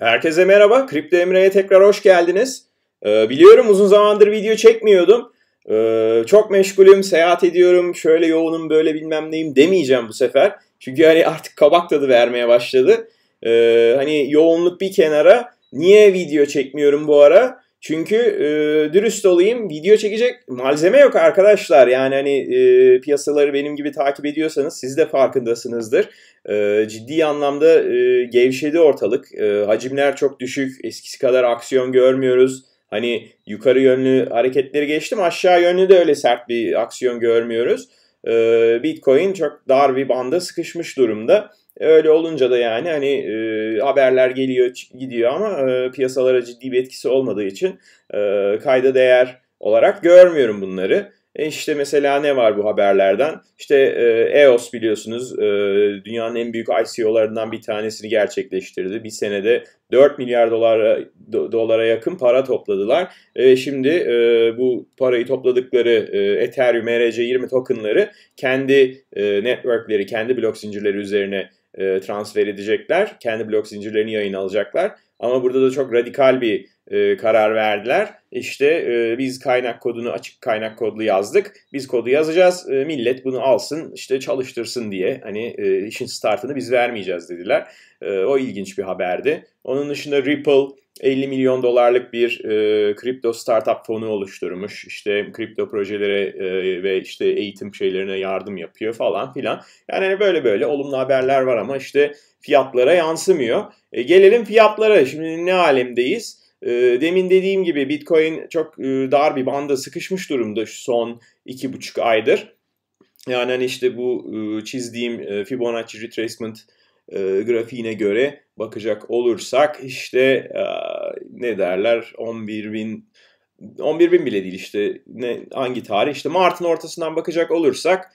Herkese merhaba, Kripto Emre'ye tekrar hoş geldiniz. Ee, biliyorum uzun zamandır video çekmiyordum. Ee, çok meşgulüm, seyahat ediyorum, şöyle yoğunum, böyle bilmem neyim demeyeceğim bu sefer. Çünkü hani artık kabak tadı vermeye başladı. Ee, hani yoğunluk bir kenara, niye video çekmiyorum bu ara? Çünkü e, dürüst olayım, video çekecek malzeme yok arkadaşlar. Yani hani e, piyasaları benim gibi takip ediyorsanız siz de farkındasınızdır. Ee, ciddi anlamda e, gevşedi ortalık. Ee, hacimler çok düşük. Eskisi kadar aksiyon görmüyoruz. Hani yukarı yönlü hareketleri geçtim. Aşağı yönlü de öyle sert bir aksiyon görmüyoruz. Ee, Bitcoin çok dar bir banda sıkışmış durumda. Öyle olunca da yani hani e, haberler geliyor gidiyor ama e, piyasalara ciddi bir etkisi olmadığı için kayda değer olarak görmüyorum bunları. E, işte mesela ne var bu haberlerden? İşte EOS e biliyorsunuz e, dünyanın en büyük ICO'larından bir tanesini gerçekleştirdi. Bir senede 4 milyar dolara, dolara yakın para topladılar. şimdi bu parayı topladıkları Ethereum ERC20 tokenları kendi networkleri, kendi blok zincirleri üzerine transfer edecekler. Kendi blok zincirlerini yayın alacaklar. Ama burada da çok radikal bir e, karar verdiler. İşte e, biz kaynak kodunu açık kaynak kodlu yazdık. Biz kodu yazacağız. E, millet bunu alsın işte çalıştırsın diye. Hani işin startını biz vermeyeceğiz dediler. o ilginç bir haberdi. Onun dışında Ripple 50 milyon dolarlık bir kripto startup fonu oluşturmuş. İşte kripto projelere ve işte eğitim şeylerine yardım yapıyor falan filan. Yani hani böyle böyle olumlu haberler var ama işte fiyatlara yansımıyor. gelelim fiyatlara. Şimdi ne alemdeyiz? Ee, demin dediğim gibi Bitcoin çok e, dar bir banda sıkışmış durumda şu son iki buçuk aydır. Yani hani işte bu e, çizdiğim e, Fibonacci retracement grafiğine göre bakacak olursak işte ne derler 11 bin 11 bin bile değil işte ne hangi tarih işte Mart'ın ortasından bakacak olursak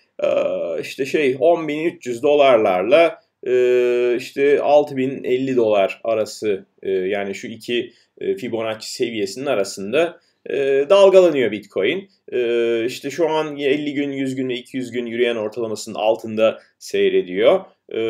işte şey 10.300 dolarlarla e, işte 6050 dolar arası e, yani şu iki e, Fibonacci seviyesinin arasında e, dalgalanıyor Bitcoin. İşte şu an 50 gün, 100 gün ve 200 gün yürüyen ortalamasının altında seyrediyor. Ee,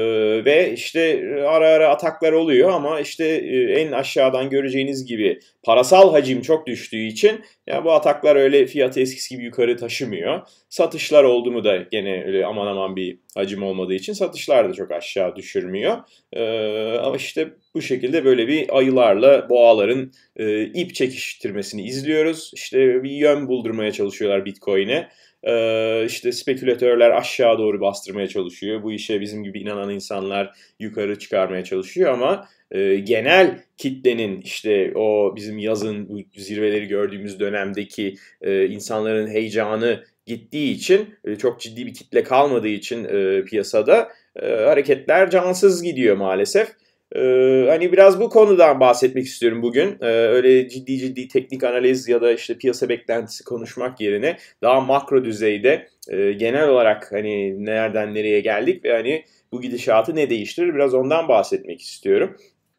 ve işte e, ara ara ataklar oluyor ama işte e, en aşağıdan göreceğiniz gibi parasal hacim çok düştüğü için ya bu ataklar öyle fiyatı eskisi gibi yukarı taşımıyor. Satışlar oldu mu da gene öyle aman aman bir hacim olmadığı için satışlar da çok aşağı düşürmüyor. Ee, ama işte bu şekilde böyle bir ayılarla boğaların e, ip çekiştirmesini izliyoruz. İşte bir yön buldurmaya çalışıyorlar Bitcoin'e. Ee, işte spekülatörler aşağı doğru bastırmaya çalışıyor. Bu işe bizim gibi inanan insanlar yukarı çıkarmaya çalışıyor ama e, genel kitlenin işte o bizim yazın zirveleri gördüğümüz dönemdeki e, insanların heyecanı gittiği için e, çok ciddi bir kitle kalmadığı için piyasada hareketler cansız gidiyor maalesef. Ee, hani biraz bu konudan bahsetmek istiyorum bugün. Ee, öyle ciddi ciddi teknik analiz ya da işte piyasa beklentisi konuşmak yerine daha makro düzeyde e, genel olarak hani nereden nereye geldik ve hani bu gidişatı ne değiştirir biraz ondan bahsetmek istiyorum.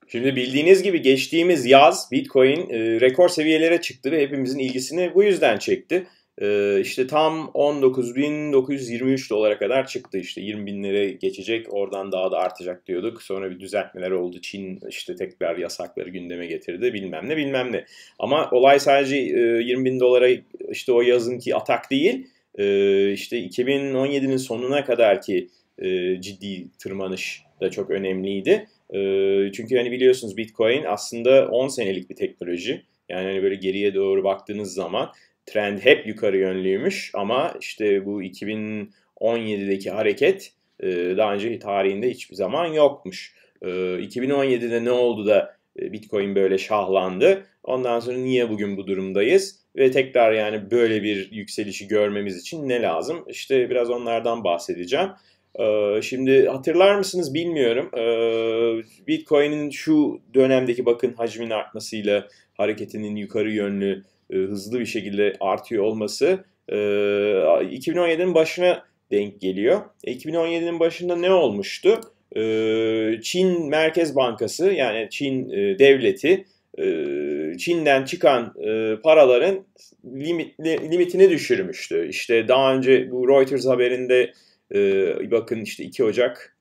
Şimdi bildiğiniz gibi geçtiğimiz yaz Bitcoin e, rekor seviyelere çıktı ve hepimizin ilgisini bu yüzden çekti. Ee, işte tam 19.923 dolara kadar çıktı işte 20 binlere geçecek oradan daha da artacak diyorduk. Sonra bir düzeltmeler oldu. Çin işte tekrar yasakları gündeme getirdi bilmem ne bilmem ne. Ama olay sadece e, 20 bin dolara işte o yazınki atak değil e, işte 2017'nin sonuna kadar ki e, ciddi tırmanış da çok önemliydi. E, çünkü hani biliyorsunuz Bitcoin aslında 10 senelik bir teknoloji. Yani hani böyle geriye doğru baktığınız zaman trend hep yukarı yönlüymüş ama işte bu 2017'deki hareket e, daha önce tarihinde hiçbir zaman yokmuş. 2017'de e, ne oldu da e, Bitcoin böyle şahlandı? Ondan sonra niye bugün bu durumdayız? Ve tekrar yani böyle bir yükselişi görmemiz için ne lazım? İşte biraz onlardan bahsedeceğim. Şimdi hatırlar mısınız bilmiyorum. Bitcoin'in şu dönemdeki bakın hacmin artmasıyla hareketinin yukarı yönlü e, hızlı bir şekilde artıyor olması e, 2017'nin başına denk geliyor. E, 2017'nin başında ne olmuştu? E, Çin Merkez Bankası yani Çin e, devleti e, Çin'den çıkan e, paraların limitli, limitini düşürmüştü. İşte daha önce bu Reuters haberinde e, bakın işte 2 Ocak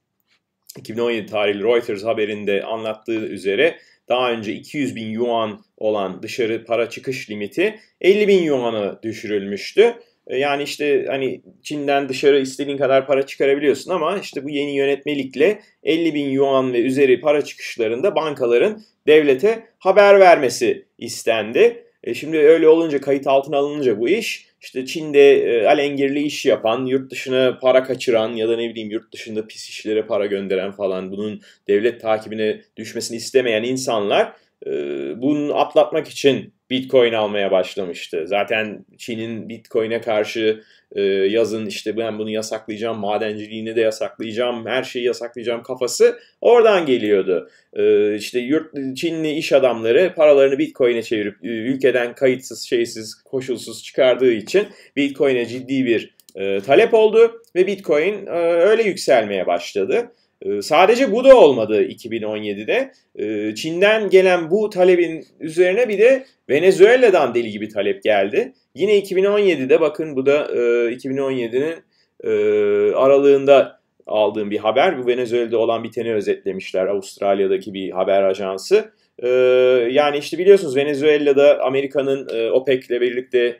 2017 tarihli Reuters haberinde anlattığı üzere daha önce 200 bin yuan olan dışarı para çıkış limiti 50 bin yuana düşürülmüştü. E, yani işte hani Çin'den dışarı istediğin kadar para çıkarabiliyorsun ama işte bu yeni yönetmelikle 50 bin yuan ve üzeri para çıkışlarında bankaların devlete haber vermesi istendi. E şimdi öyle olunca kayıt altına alınınca bu iş işte Çin'de e, alengirli iş yapan, yurt dışına para kaçıran ya da ne bileyim yurt dışında pis işlere para gönderen falan bunun devlet takibine düşmesini istemeyen insanlar ee, bunu atlatmak için Bitcoin almaya başlamıştı. Zaten Çin'in Bitcoin'e karşı e, yazın işte ben bunu yasaklayacağım, madenciliğini de yasaklayacağım, her şeyi yasaklayacağım kafası oradan geliyordu. Ee, işte yurt, Çinli iş adamları paralarını Bitcoin'e çevirip e, ülkeden kayıtsız, şeysiz, koşulsuz çıkardığı için Bitcoin'e ciddi bir e, talep oldu ve Bitcoin öyle yükselmeye başladı. Ee, sadece bu da olmadı 2017'de. Ee, Çin'den gelen bu talebin üzerine bir de Venezuela'dan deli gibi talep geldi. Yine 2017'de bakın bu da 2017'nin e, e, aralığında aldığım bir haber. Bu Venezuela'da olan biteni özetlemişler Avustralya'daki bir haber ajansı. Ee, yani işte biliyorsunuz Venezuela'da Amerika'nın e, OPEC'le birlikte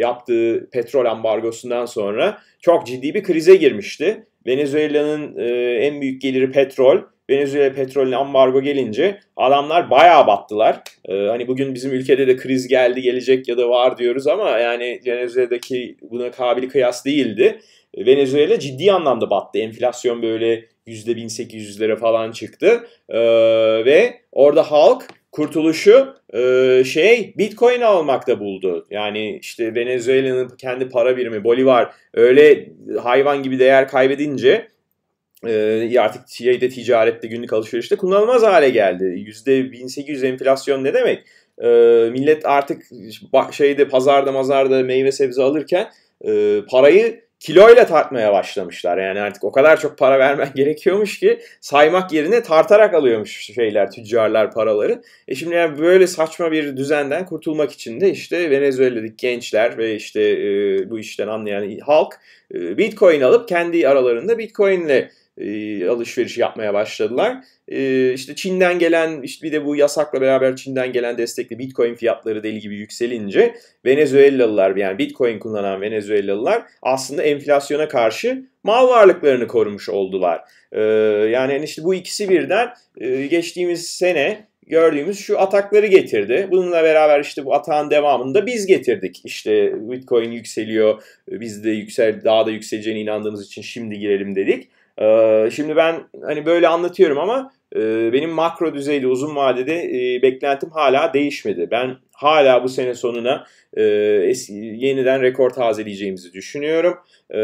yaptığı petrol ambargosundan sonra çok ciddi bir krize girmişti. Venezuela'nın e, en büyük geliri petrol. Venezuela petrolüne ambargo gelince adamlar bayağı battılar. Ee, hani bugün bizim ülkede de kriz geldi gelecek ya da var diyoruz ama yani Venezuela'daki buna kabili kıyas değildi. E, Venezuela ciddi anlamda battı. Enflasyon böyle %1800'lere falan çıktı. Ee, ve orada halk kurtuluşu e, şey Bitcoin almakta buldu. Yani işte Venezuela'nın kendi para birimi Bolivar öyle hayvan gibi değer kaybedince e, artık şeyde ticarette günlük alışverişte kullanılmaz hale geldi. %1800 enflasyon ne demek? E, millet artık şeyde pazarda mazarda meyve sebze alırken e, parayı kiloyla tartmaya başlamışlar. Yani artık o kadar çok para vermen gerekiyormuş ki saymak yerine tartarak alıyormuş şeyler, tüccarlar paraları. E şimdi yani böyle saçma bir düzenden kurtulmak için de işte Venezuela'daki gençler ve işte e, bu işten anlayan halk e, Bitcoin alıp kendi aralarında Bitcoin'le e, alışveriş yapmaya başladılar. E, işte Çin'den gelen işte bir de bu yasakla beraber Çin'den gelen destekli Bitcoin fiyatları deli gibi yükselince Venezuelalılar yani Bitcoin kullanan Venezuelalılar aslında enflasyona karşı mal varlıklarını korumuş oldular. E, yani hani işte bu ikisi birden geçtiğimiz sene gördüğümüz şu atakları getirdi. Bununla beraber işte bu atağın devamını da biz getirdik. İşte Bitcoin yükseliyor, biz de yüksel, daha da yükseleceğine inandığımız için şimdi girelim dedik. Ee, şimdi ben hani böyle anlatıyorum ama e, benim makro düzeyde uzun vadede e, beklentim hala değişmedi. Ben hala bu sene sonuna e, yeniden rekor tazeleyeceğimizi düşünüyorum. E,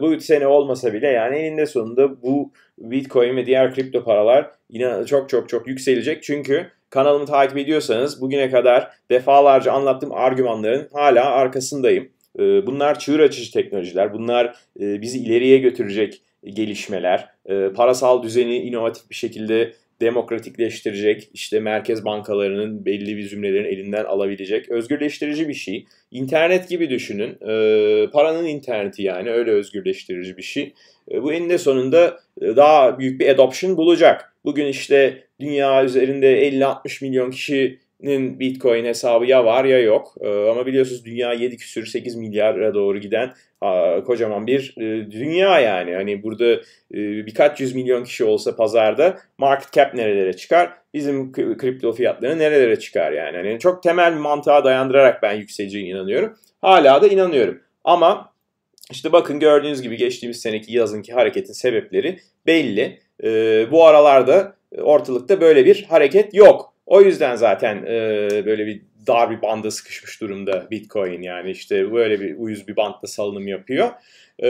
bu sene olmasa bile yani eninde sonunda bu Bitcoin ve diğer kripto paralar yine çok çok çok yükselecek. Çünkü kanalımı takip ediyorsanız bugüne kadar defalarca anlattığım argümanların hala arkasındayım. Bunlar çığır açıcı teknolojiler. Bunlar bizi ileriye götürecek gelişmeler, e, parasal düzeni inovatif bir şekilde demokratikleştirecek, işte merkez bankalarının belli bir zümrelerin elinden alabilecek, özgürleştirici bir şey. İnternet gibi düşünün, e, paranın interneti yani öyle özgürleştirici bir şey. E, bu eninde sonunda daha büyük bir adoption bulacak. Bugün işte dünya üzerinde 50-60 milyon kişi Nin Bitcoin hesabı ya var ya yok. Ee, ama biliyorsunuz dünya 7 küsür 8 milyara doğru giden kocaman bir e, dünya yani. Hani burada e, birkaç yüz milyon kişi olsa pazarda market cap nerelere çıkar? Bizim kripto fiyatları nerelere çıkar yani? Hani çok temel bir mantığa dayandırarak ben yükseleceğine inanıyorum. Hala da inanıyorum. Ama işte bakın gördüğünüz gibi geçtiğimiz seneki yazınki hareketin sebepleri belli. Ee, bu aralarda e, ortalıkta böyle bir hareket yok. O yüzden zaten e, böyle bir dar bir banda sıkışmış durumda Bitcoin yani işte böyle bir uyuz bir bantla salınım yapıyor. E,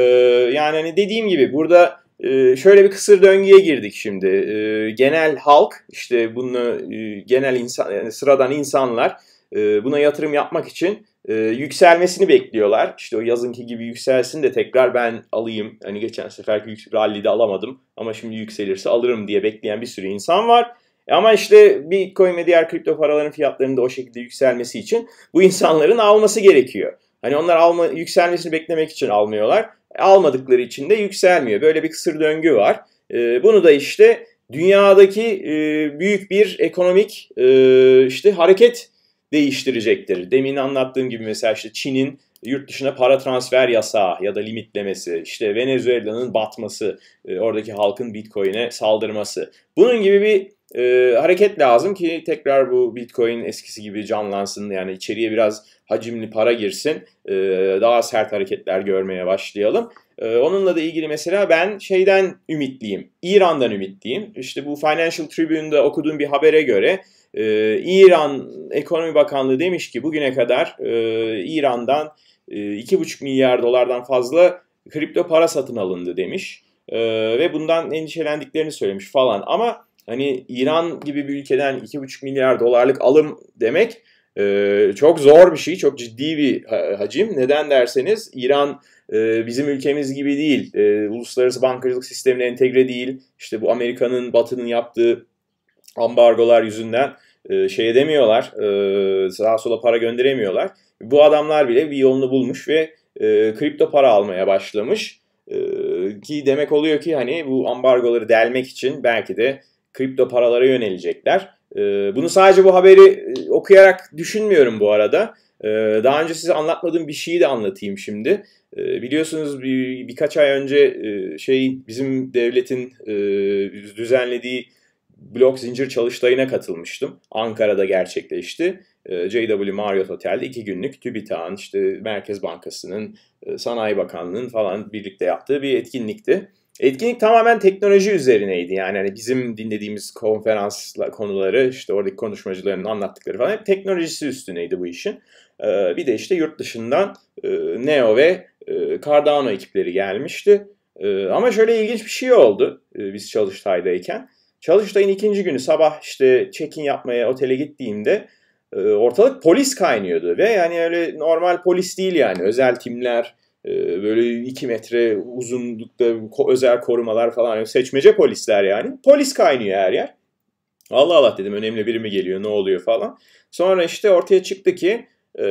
yani hani dediğim gibi burada e, şöyle bir kısır döngüye girdik şimdi. E, genel halk işte bunu e, genel insan yani sıradan insanlar e, buna yatırım yapmak için e, yükselmesini bekliyorlar. İşte o yazınki gibi yükselsin de tekrar ben alayım. Hani geçen seferki rally'de alamadım ama şimdi yükselirse alırım diye bekleyen bir sürü insan var. E ama işte Bitcoin ve diğer kripto paraların fiyatlarının da o şekilde yükselmesi için bu insanların alması gerekiyor. Hani onlar alma, yükselmesini beklemek için almıyorlar. Almadıkları için de yükselmiyor. Böyle bir kısır döngü var. E, bunu da işte dünyadaki e, büyük bir ekonomik işte hareket değiştirecektir. Demin anlattığım gibi mesela işte Çin'in yurt dışına para transfer yasağı ya da limitlemesi, işte Venezuela'nın batması, e, oradaki halkın Bitcoin'e saldırması. Bunun gibi bir e, hareket lazım ki tekrar bu Bitcoin eskisi gibi canlansın. Yani içeriye biraz hacimli para girsin. E, daha sert hareketler görmeye başlayalım. E, onunla da ilgili mesela ben şeyden ümitliyim. İran'dan ümitliyim. İşte bu Financial Tribune'da okuduğum bir habere göre ee, İran Ekonomi Bakanlığı demiş ki bugüne kadar e, İran'dan e, 2,5 milyar dolardan fazla kripto para satın alındı demiş. E, ve bundan endişelendiklerini söylemiş falan. Ama hani İran gibi bir ülkeden 2,5 milyar dolarlık alım demek e, çok zor bir şey, çok ciddi bir hacim. Neden derseniz İran e, bizim ülkemiz gibi değil. E, uluslararası bankacılık sistemine entegre değil. İşte bu Amerika'nın, Batı'nın yaptığı ambargolar yüzünden e, şey edemiyorlar, e, sağa sola para gönderemiyorlar. Bu adamlar bile bir yolunu bulmuş ve e, kripto para almaya başlamış. Ee, ki demek oluyor ki hani bu ambargoları delmek için belki de kripto paralara yönelecekler. Ee, bunu sadece bu haberi e, okuyarak düşünmüyorum bu arada. daha önce size anlatmadığım bir şeyi de anlatayım şimdi. biliyorsunuz bir, birkaç ay önce şey bizim devletin düzenlediği blok zincir çalıştayına katılmıştım. Ankara'da gerçekleşti. Ee, JW Marriott Otel'de iki günlük TÜBİTAK'ın, işte Merkez Bankası'nın, e, Sanayi Bakanlığı'nın falan birlikte yaptığı bir etkinlikti. Etkinlik tamamen teknoloji üzerineydi. Yani hani bizim dinlediğimiz konferans konuları, işte oradaki konuşmacıların anlattıkları falan hep teknolojisi üstüneydi bu işin. Ee, bir de işte yurt dışından e, Neo ve e, Cardano ekipleri gelmişti. Ee, ama şöyle ilginç bir şey oldu biz çalıştaydayken. Çalıştay'ın ikinci günü sabah işte check-in yapmaya otele gittiğimde e, ortalık polis kaynıyordu ve yani öyle normal polis değil yani özel timler e, böyle 2 metre uzunlukta özel korumalar falan seçmece polisler yani. Polis kaynıyor her yer. Allah Allah dedim önemli biri mi geliyor ne oluyor falan. Sonra işte ortaya çıktı ki e,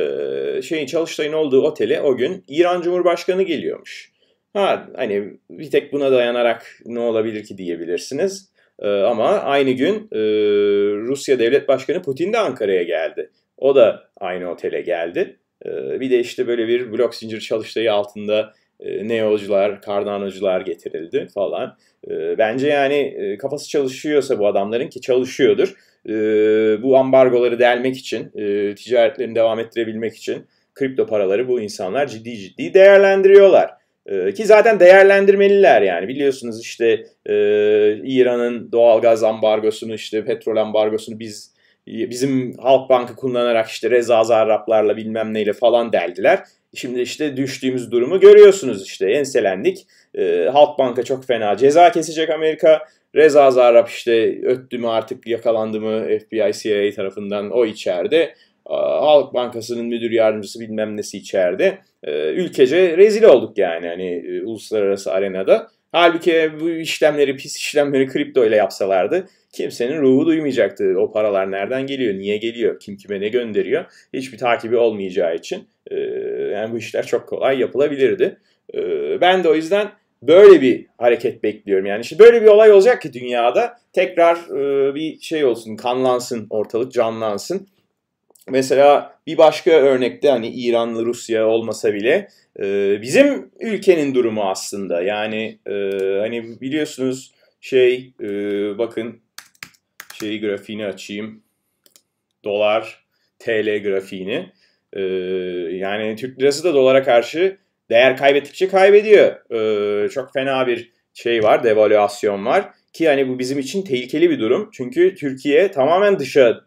şeyin Çalıştay'ın olduğu otele o gün İran Cumhurbaşkanı geliyormuş. Ha hani bir tek buna dayanarak ne olabilir ki diyebilirsiniz. Ee, ama aynı gün e, Rusya Devlet Başkanı Putin de Ankara'ya geldi. O da aynı otele geldi. Ee, bir de işte böyle bir blok zincir çalıştayı altında e, neocular, kardanocular getirildi falan. Ee, bence yani e, kafası çalışıyorsa bu adamların ki çalışıyordur. bu ambargoları delmek için, e, ticaretlerini devam ettirebilmek için kripto paraları bu insanlar ciddi ciddi değerlendiriyorlar. Ee, ki zaten değerlendirmeliler yani biliyorsunuz işte e, İran'ın doğalgaz ambargosunu işte petrol ambargosunu biz bizim Halk Bankı kullanarak işte Reza Zarrablarla bilmem neyle falan deldiler. Şimdi işte düştüğümüz durumu görüyorsunuz işte enselendik. E, Halk Banka çok fena ceza kesecek Amerika. Reza Zarrab işte öttü mü artık yakalandı mı FBI CIA tarafından o içeride. Ee, Halk Bankası'nın müdür yardımcısı bilmem nesi içeride. Ee, ülkece rezil olduk yani hani e, uluslararası arenada. Halbuki bu işlemleri, pis işlemleri kripto ile yapsalardı kimsenin ruhu duymayacaktı. O paralar nereden geliyor, niye geliyor, kim kime ne gönderiyor hiçbir takibi olmayacağı için. E, yani bu işler çok kolay yapılabilirdi. Ee, ben de o yüzden böyle bir hareket bekliyorum. Yani işte böyle bir olay olacak ki dünyada tekrar e, bir şey olsun, kanlansın, ortalık canlansın. Mesela bir başka örnekte hani İranlı Rusya olmasa bile e, bizim ülkenin durumu aslında yani e, hani biliyorsunuz şey e, bakın şeyi grafiğini açayım dolar TL grafiğini e, yani Türk lirası da dolara karşı değer kaybettikçe kaybediyor e, çok fena bir şey var devalüasyon var ki hani bu bizim için tehlikeli bir durum çünkü Türkiye tamamen dışa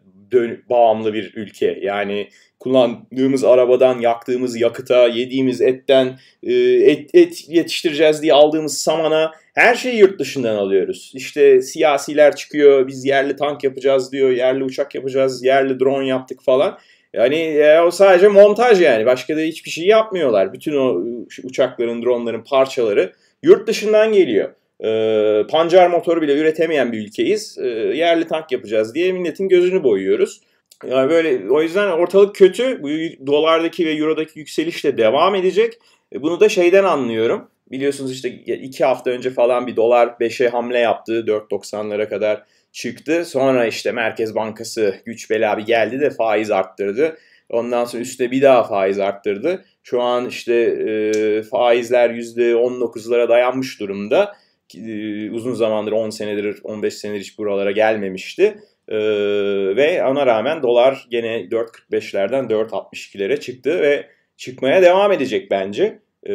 bağımlı bir ülke. Yani kullandığımız arabadan, yaktığımız yakıta, yediğimiz etten, e, et, et yetiştireceğiz diye aldığımız samana her şeyi yurt dışından alıyoruz. İşte siyasiler çıkıyor, biz yerli tank yapacağız diyor, yerli uçak yapacağız, yerli drone yaptık falan. Yani e, o sadece montaj yani. Başka da hiçbir şey yapmıyorlar. Bütün o e, uçakların, dronların parçaları yurt dışından geliyor e, pancar motoru bile üretemeyen bir ülkeyiz. E, yerli tank yapacağız diye milletin gözünü boyuyoruz. Yani böyle o yüzden ortalık kötü. Bu dolardaki ve eurodaki yükseliş de devam edecek. Ee, bunu da şeyden anlıyorum. Biliyorsunuz işte iki hafta önce falan bir dolar 5'e hamle yaptı. 4.90'lara kadar çıktı. Sonra işte Merkez Bankası güç bela bir geldi de faiz arttırdı. Ondan sonra üstte bir daha faiz arttırdı. Şu an işte e, faizler %19'lara dayanmış durumda. E, uzun zamandır 10 senedir 15 senedir hiç buralara gelmemişti. Ee, ve ona rağmen dolar gene 4.45'lerden 4.62'lere çıktı ve çıkmaya devam edecek bence. Ee,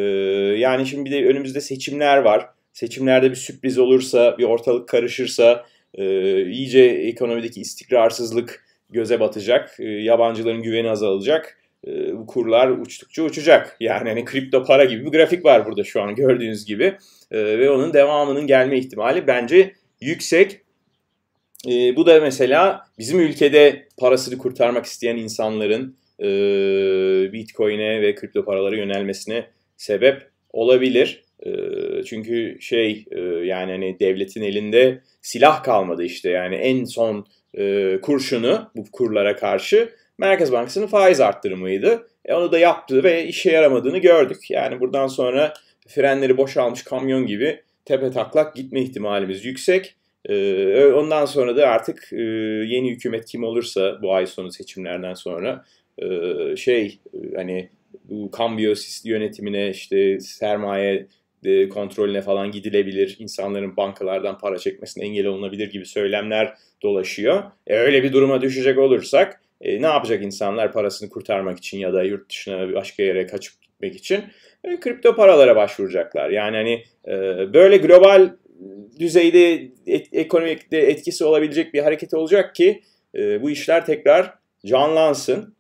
yani şimdi bir de önümüzde seçimler var. Seçimlerde bir sürpriz olursa, bir ortalık karışırsa e, iyice ekonomideki istikrarsızlık göze batacak. E, yabancıların güveni azalacak. Ee, bu kurlar uçtukça uçacak. Yani hani kripto para gibi bir grafik var burada şu an gördüğünüz gibi ee, ve onun devamının gelme ihtimali bence yüksek. Ee, bu da mesela bizim ülkede parasını kurtarmak isteyen insanların e, Bitcoin'e ve kripto paralara yönelmesine sebep olabilir. çünkü şey e, yani hani devletin elinde silah kalmadı işte yani en son e, kurşunu bu kurlara karşı Merkez Bankası'nın faiz arttırımıydı. E, onu da yaptı ve işe yaramadığını gördük. Yani buradan sonra frenleri boşalmış kamyon gibi tepe taklak gitme ihtimalimiz yüksek. E, ondan sonra da artık e, yeni hükümet kim olursa bu ay sonu seçimlerden sonra e, şey e, hani bu kambiyo yönetimine işte sermaye e, kontrolüne falan gidilebilir, insanların bankalardan para çekmesine engel olunabilir gibi söylemler dolaşıyor. E öyle bir duruma düşecek olursak e, ne yapacak insanlar parasını kurtarmak için ya da yurt dışına başka yere kaçıp gitmek için? E, kripto paralara başvuracaklar. Yani hani e, böyle global düzeyde et, ekonomikte etkisi olabilecek bir hareket olacak ki e, bu işler tekrar canlansın.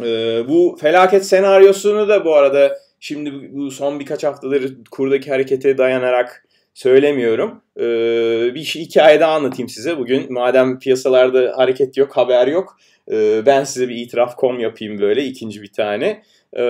E, bu felaket senaryosunu da bu arada şimdi bu son birkaç haftadır kurdaki harekete dayanarak söylemiyorum. Ee, bir hikaye daha anlatayım size. Bugün madem piyasalarda hareket yok, haber yok. E, ben size bir itiraf kom yapayım böyle ikinci bir tane. E,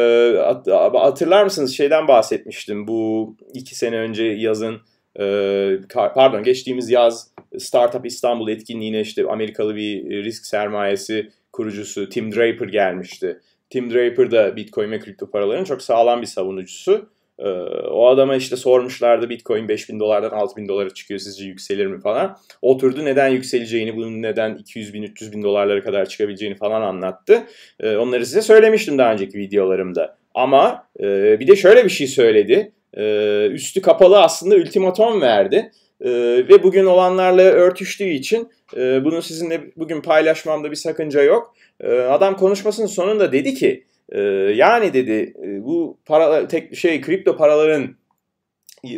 hatırlar mısınız şeyden bahsetmiştim. Bu iki sene önce yazın e, pardon geçtiğimiz yaz Startup İstanbul etkinliğine işte Amerikalı bir risk sermayesi kurucusu Tim Draper gelmişti. Tim Draper da Bitcoin ve kripto paraların çok sağlam bir savunucusu. Ee, o adama işte sormuşlardı Bitcoin 5000 dolardan 6000 dolara çıkıyor sizce yükselir mi falan. Oturdu neden yükseleceğini bunun neden 200 bin 300 bin dolarlara kadar çıkabileceğini falan anlattı. Ee, onları size söylemiştim daha önceki videolarımda. Ama e, bir de şöyle bir şey söyledi. Ee, üstü kapalı aslında ultimatom verdi. ve bugün olanlarla örtüştüğü için e, bunu sizinle bugün paylaşmamda bir sakınca yok. adam konuşmasının sonunda dedi ki ee, yani dedi e, bu para tek şey kripto paraların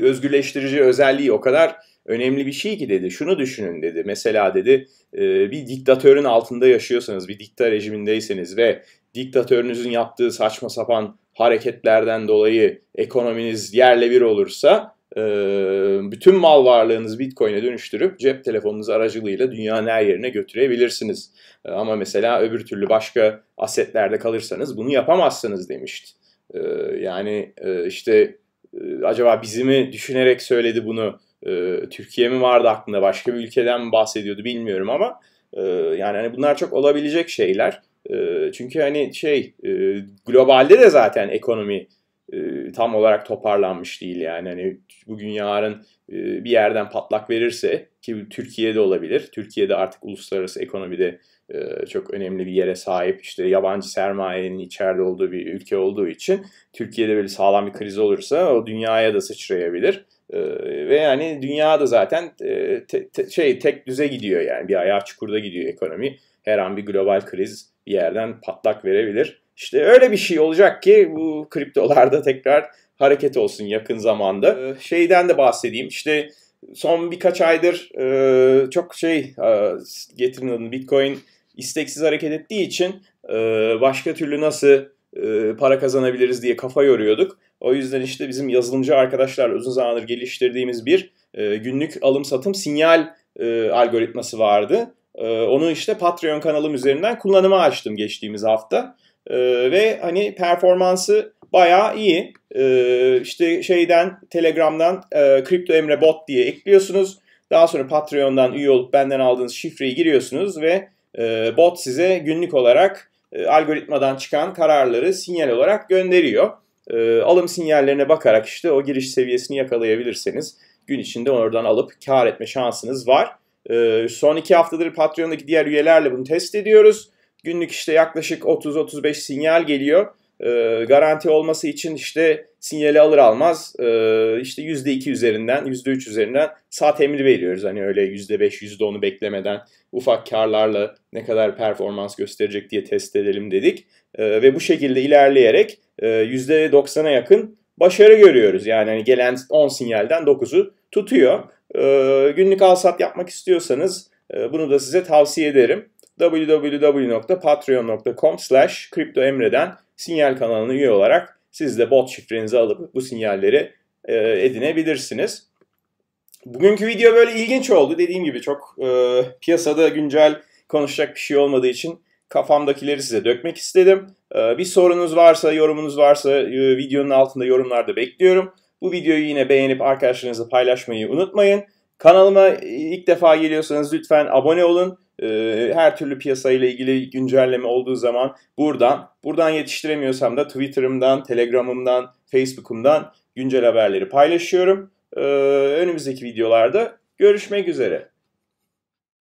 özgürleştirici özelliği o kadar önemli bir şey ki dedi. Şunu düşünün dedi. Mesela dedi e, bir diktatörün altında yaşıyorsanız, bir dikta rejimindeyseniz ve diktatörünüzün yaptığı saçma sapan hareketlerden dolayı ekonominiz yerle bir olursa bütün mal varlığınızı Bitcoin'e dönüştürüp cep telefonunuz aracılığıyla dünyanın her yerine götürebilirsiniz. ama mesela öbür türlü başka asetlerde kalırsanız bunu yapamazsınız demişti. yani işte acaba bizi mi düşünerek söyledi bunu? Türkiye mi vardı aklında? Başka bir ülkeden mi bahsediyordu bilmiyorum ama yani hani bunlar çok olabilecek şeyler. çünkü hani şey globalde de zaten ekonomi tam olarak toparlanmış değil yani. Hani bugün yarın e, bir yerden patlak verirse ki Türkiye'de olabilir. Türkiye'de artık uluslararası ekonomide e, çok önemli bir yere sahip işte yabancı sermayenin içeride olduğu bir ülke olduğu için Türkiye'de böyle sağlam bir kriz olursa o dünyaya da sıçrayabilir. E, ve yani dünyada zaten te, te, şey tek düze gidiyor yani bir ayağı çukurda gidiyor ekonomi. Her an bir global kriz bir yerden patlak verebilir. İşte öyle bir şey olacak ki bu kriptolarda tekrar hareket olsun yakın zamanda. Ee, Şeyden de bahsedeyim. İşte son birkaç aydır e, çok şey e, getirin Bitcoin isteksiz hareket ettiği için e, başka türlü nasıl para kazanabiliriz diye kafa yoruyorduk. O yüzden işte bizim yazılımcı arkadaşlar uzun zamandır geliştirdiğimiz bir günlük alım satım sinyal algoritması vardı. Onu işte Patreon kanalım üzerinden kullanıma açtım geçtiğimiz hafta. E, ve hani performansı bayağı iyi. E, işte şeyden Telegram'dan e, Kripto Emre Bot diye ekliyorsunuz. Daha sonra Patreon'dan üye olup benden aldığınız şifreyi giriyorsunuz ve e, bot size günlük olarak e, algoritmadan çıkan kararları sinyal olarak gönderiyor. E, alım sinyallerine bakarak işte o giriş seviyesini yakalayabilirseniz gün içinde oradan alıp kar etme şansınız var. E, son iki haftadır Patreon'daki diğer üyelerle bunu test ediyoruz. Günlük işte yaklaşık 30-35 sinyal geliyor. E, garanti olması için işte sinyali alır almaz e, işte %2 üzerinden %3 üzerinden saat emri veriyoruz. Hani öyle %5 %10'u beklemeden ufak karlarla ne kadar performans gösterecek diye test edelim dedik. E, ve bu şekilde ilerleyerek e, %90'a yakın başarı görüyoruz. Yani hani gelen 10 sinyalden 9'u tutuyor. E, günlük alsat yapmak istiyorsanız e, bunu da size tavsiye ederim www.patreon.com slash kriptoemre'den sinyal kanalına üye olarak siz de bot şifrenizi alıp bu sinyalleri e, edinebilirsiniz. Bugünkü video böyle ilginç oldu. Dediğim gibi çok e, piyasada güncel konuşacak bir şey olmadığı için kafamdakileri size dökmek istedim. E, bir sorunuz varsa, yorumunuz varsa e, videonun altında yorumlarda bekliyorum. Bu videoyu yine beğenip arkadaşlarınızla paylaşmayı unutmayın. Kanalıma ilk defa geliyorsanız lütfen abone olun. Ee, her türlü piyasayla ilgili güncelleme olduğu zaman buradan, buradan yetiştiremiyorsam da Twitter'ımdan, Telegram'ımdan, Facebook'umdan güncel haberleri paylaşıyorum. Ee, önümüzdeki videolarda görüşmek üzere.